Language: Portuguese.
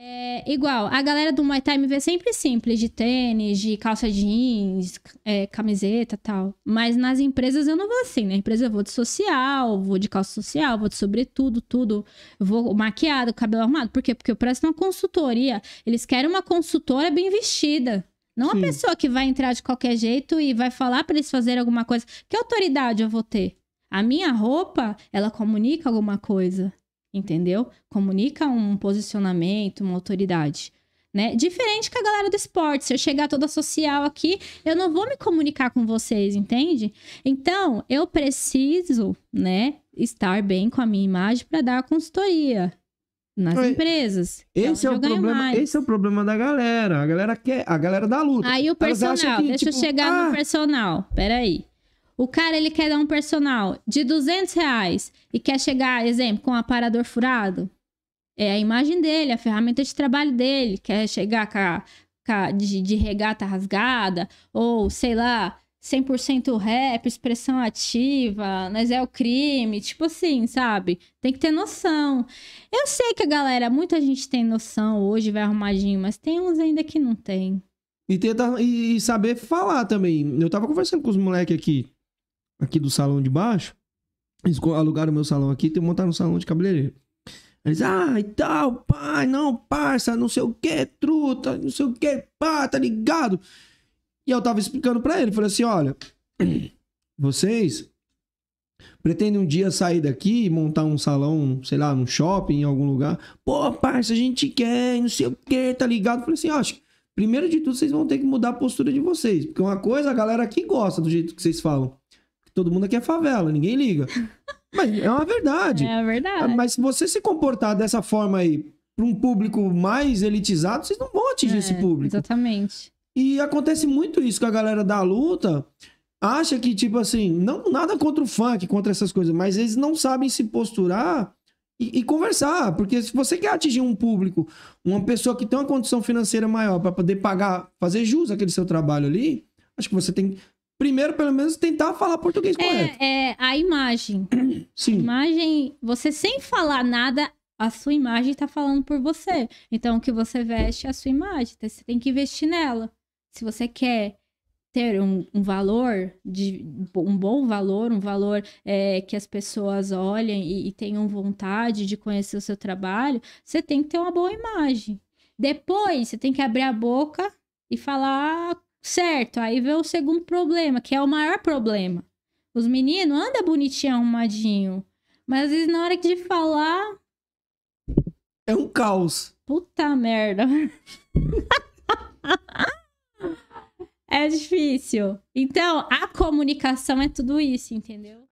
É, igual, a galera do Muay Thai me vê sempre simples, de tênis, de calça jeans, é, camiseta tal. Mas nas empresas eu não vou assim, na empresa eu vou de social, vou de calça social, vou de sobretudo, tudo. Vou maquiado, cabelo arrumado. Por quê? Porque eu presto uma consultoria. Eles querem uma consultora bem vestida. Não Sim. uma pessoa que vai entrar de qualquer jeito e vai falar para eles fazerem alguma coisa. Que autoridade eu vou ter? A minha roupa, ela comunica alguma coisa entendeu? Comunica um posicionamento, uma autoridade. Né? Diferente com a galera do esporte. Se eu chegar toda social aqui, eu não vou me comunicar com vocês, entende? Então, eu preciso, né, estar bem com a minha imagem para dar consultoria nas Oi. empresas. É esse é, é o problema, esse é o problema da galera. A galera quer, a galera da luta. Aí o personal, que, deixa tipo, eu chegar ah, no personal. Peraí. O cara, ele quer dar um personal de 200 reais e quer chegar, exemplo, com um aparador furado. É a imagem dele, a ferramenta de trabalho dele. Quer chegar com a, com a de, de regata rasgada ou, sei lá, 100% rap, expressão ativa, mas é o crime, tipo assim, sabe? Tem que ter noção. Eu sei que a galera, muita gente tem noção hoje, vai arrumadinho, mas tem uns ainda que não tem. E, tentar, e saber falar também. Eu tava conversando com os moleques aqui aqui do salão de baixo. Eles alugaram meu salão aqui e montaram um salão de cabeleireiro. Eles, ah, e tal, pai, não, parça, não sei o que, truta, não sei o que, pá, tá ligado? E eu tava explicando para ele, falei assim, olha, vocês pretendem um dia sair daqui e montar um salão, sei lá, num shopping, em algum lugar? Pô, parça, a gente quer, não sei o que, tá ligado? Falei assim, acho primeiro de tudo, vocês vão ter que mudar a postura de vocês, porque uma coisa a galera aqui gosta do jeito que vocês falam todo mundo aqui é favela, ninguém liga. Mas é uma verdade. É a verdade. Ah, mas se você se comportar dessa forma aí para um público mais elitizado, vocês não vão atingir é, esse público. Exatamente. E acontece muito isso com a galera da luta acha que, tipo assim, não nada contra o funk, contra essas coisas, mas eles não sabem se posturar e, e, conversar. Porque se você quer atingir um público, uma pessoa que tem uma condição financeira maior para poder pagar, fazer jus àquele seu trabalho ali, acho que você tem primeiro, pelo menos, tentar falar português é, correto. É, a imagem. Sim. A imagem, você sem falar nada, a sua imagem tá falando por você. Então, o que você veste é a sua imagem. Então, você tem que investir nela. Se você quer ter um, um valor, de, um bom valor, um valor é, que as pessoas olhem e, e tenham vontade de conhecer o seu trabalho, você tem que ter uma boa imagem. Depois, você tem que abrir a boca e falar Certo, aí vem o segundo problema, que é o maior problema. Os meninos andam bonitinho, arrumadinho. Mas às vezes na hora de falar. É um caos. Puta merda. é difícil. Então, a comunicação é tudo isso, entendeu?